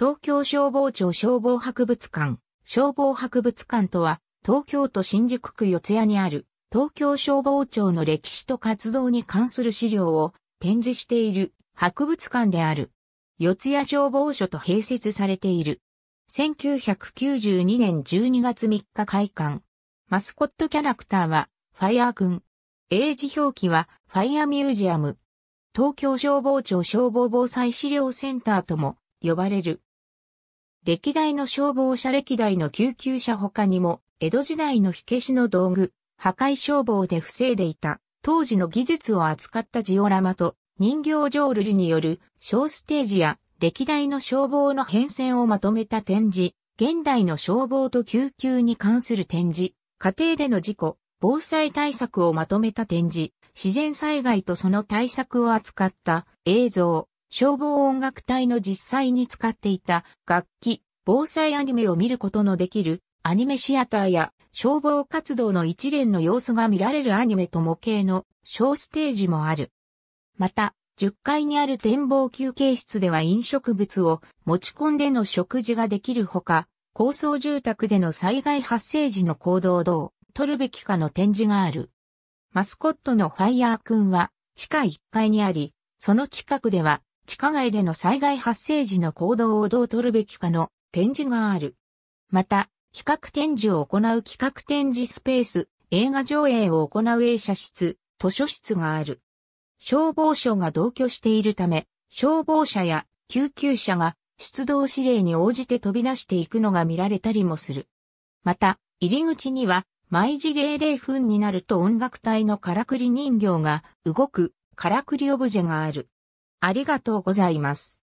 東京消防庁消防博物館、消防博物館とは、東京都新宿区四谷にある、東京消防庁の歴史と活動に関する資料を展示している博物館である。四谷消防署と併設されている。1992年12月3日開館。マスコットキャラクターは、ファイヤー君。英字表記は、ファイアミュージアム。東京消防庁消防防災資料センターとも呼ばれる。歴代の消防車歴代の救急車他にも、江戸時代の火消しの道具、破壊消防で防いでいた、当時の技術を扱ったジオラマと、人形浄瑠璃による小ステージや歴代の消防の変遷をまとめた展示、現代の消防と救急に関する展示、家庭での事故、防災対策をまとめた展示、自然災害とその対策を扱った映像、消防音楽隊の実際に使っていた楽器、防災アニメを見ることのできるアニメシアターや消防活動の一連の様子が見られるアニメと模型の小ステージもある。また、10階にある展望休憩室では飲食物を持ち込んでの食事ができるほか、高層住宅での災害発生時の行動どう取るべきかの展示がある。マスコットのファイヤーくんは地下1階にあり、その近くでは地下街での災害発生時の行動をどう取るべきかの展示がある。また、企画展示を行う企画展示スペース、映画上映を行う映写室、図書室がある。消防署が同居しているため、消防車や救急車が出動指令に応じて飛び出していくのが見られたりもする。また、入り口には、毎時00分になると音楽隊のからくり人形が動くからくりオブジェがある。ありがとうございます。